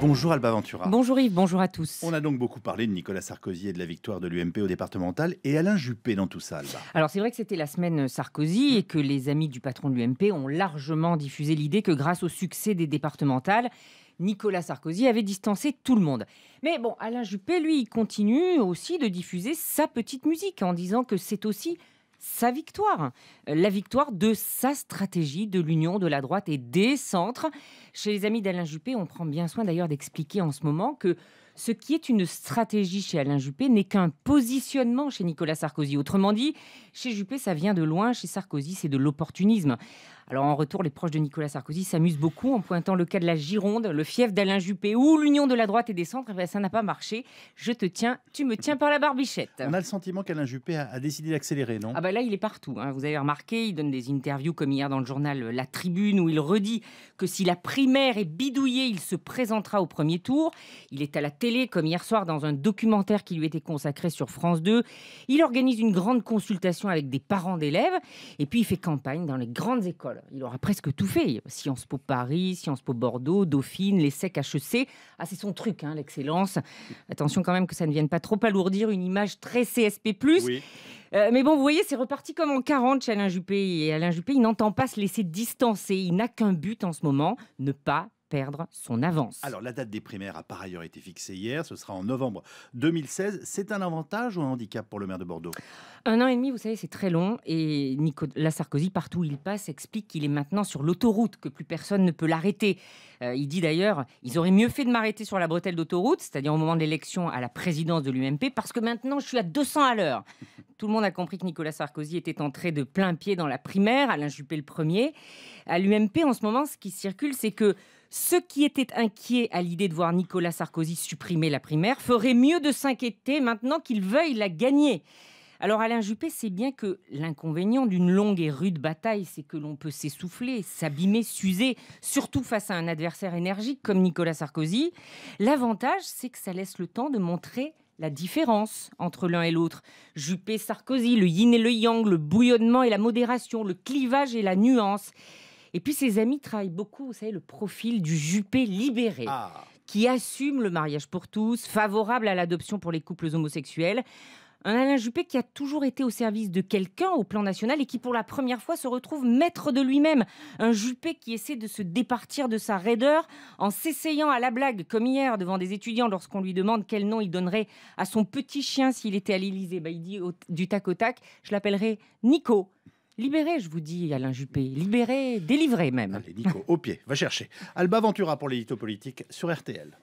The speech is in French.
Bonjour Alba Ventura. Bonjour Yves, bonjour à tous. On a donc beaucoup parlé de Nicolas Sarkozy et de la victoire de l'UMP au départemental et Alain Juppé dans tout ça, Alba. Alors c'est vrai que c'était la semaine Sarkozy et que les amis du patron de l'UMP ont largement diffusé l'idée que grâce au succès des départementales, Nicolas Sarkozy avait distancé tout le monde. Mais bon, Alain Juppé, lui, continue aussi de diffuser sa petite musique en disant que c'est aussi sa victoire, euh, la victoire de sa stratégie de l'union de la droite et des centres. Chez les amis d'Alain Juppé, on prend bien soin d'ailleurs d'expliquer en ce moment que ce qui est une stratégie chez Alain Juppé n'est qu'un positionnement chez Nicolas Sarkozy. Autrement dit, chez Juppé, ça vient de loin, chez Sarkozy, c'est de l'opportunisme. Alors en retour, les proches de Nicolas Sarkozy s'amusent beaucoup en pointant le cas de la Gironde, le fief d'Alain Juppé ou l'union de la droite et des centres. Eh ben, ça n'a pas marché. Je te tiens, tu me tiens par la barbichette. On a le sentiment qu'Alain Juppé a, décidé d'accélérer, non Ah ben là, il est partout. Hein. Vous avez remarqué, il donne des interviews comme hier dans le journal euh, La Tribune où il redit que si la primaire est bidouillée, il se présentera au premier tour. Il est à la télé, comme hier soir dans un documentaire qui lui était consacré sur France 2. Il organise une grande consultation avec des parents d'élèves et puis il fait campagne dans les grandes écoles. Il aura presque tout fait. Sciences Po Paris, Sciences Po Bordeaux, Dauphine, l'ESSEC HEC. Ah, c'est son truc, hein, l'excellence. Attention quand même que ça ne vienne pas trop alourdir une image très CSP+. Euh, mais bon, vous voyez, c'est reparti comme en 40 chez Alain Juppé. Et Alain Juppé, il n'entend pas se laisser distancer. Il n'a qu'un but en ce moment, ne pas perdre son avance. Alors la date des primaires a par ailleurs été fixée hier, ce sera en novembre 2016. C'est un avantage ou un handicap pour le maire de Bordeaux Un an et demi, vous savez, c'est très long et Nicolas Sarkozy, partout où il passe, explique qu'il est maintenant sur l'autoroute, que plus personne ne peut l'arrêter. Euh, il dit d'ailleurs, ils auraient mieux fait de m'arrêter sur la bretelle d'autoroute, c'est-à-dire au moment de l'élection à la présidence de l'UMP, parce que maintenant je suis à 200 à l'heure. Tout le monde a compris que Nicolas Sarkozy était entré de plein pied dans la primaire, Alain Juppé le premier. À l'UMP, en ce moment, ce qui circule, c'est que ceux qui étaient inquiets à l'idée de voir Nicolas Sarkozy supprimer la primaire feraient mieux de s'inquiéter maintenant qu'il veuille la gagner. Alors Alain Juppé sait bien que l'inconvénient d'une longue et rude bataille, c'est que l'on peut s'essouffler, s'abîmer, s'user, surtout face à un adversaire énergique comme Nicolas Sarkozy. L'avantage, c'est que ça laisse le temps de montrer la différence entre l'un et l'autre. Juppé-Sarkozy, le yin et le yang, le bouillonnement et la modération, le clivage et la nuance. Et puis ses amis travaillent beaucoup, vous savez, le profil du Juppé libéré. Ah. qui assume le mariage pour tous, favorable à l'adoption pour les couples homosexuels un Alain Juppé qui a toujours été au service de quelqu'un au plan national et qui pour la première fois se retrouve maître de lui-même. Un Juppé qui essaie de se départir de sa raideur en s'essayant à la blague, comme hier devant des étudiants lorsqu'on lui demande quel nom il donnerait à son petit chien s'il était à l'Élysée. Bah, il dit du tac au tac, je l'appellerai Nico. Libéré, je vous dis, Alain Juppé. Libéré, délivrez même. Allez, Nico, au pied, va chercher. Alba Ventura pour l'édito politique sur RTL.